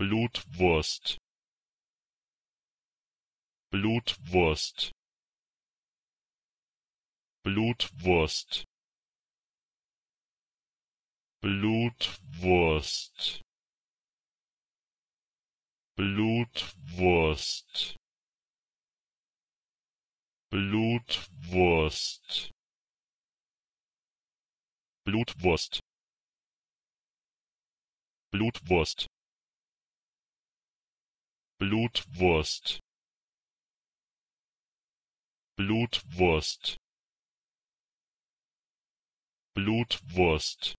Blutwurst Blutwurst Blutwurst Blutwurst Blutwurst Blutwurst Blutwurst Blutwurst Blutwurst Blutwurst Blutwurst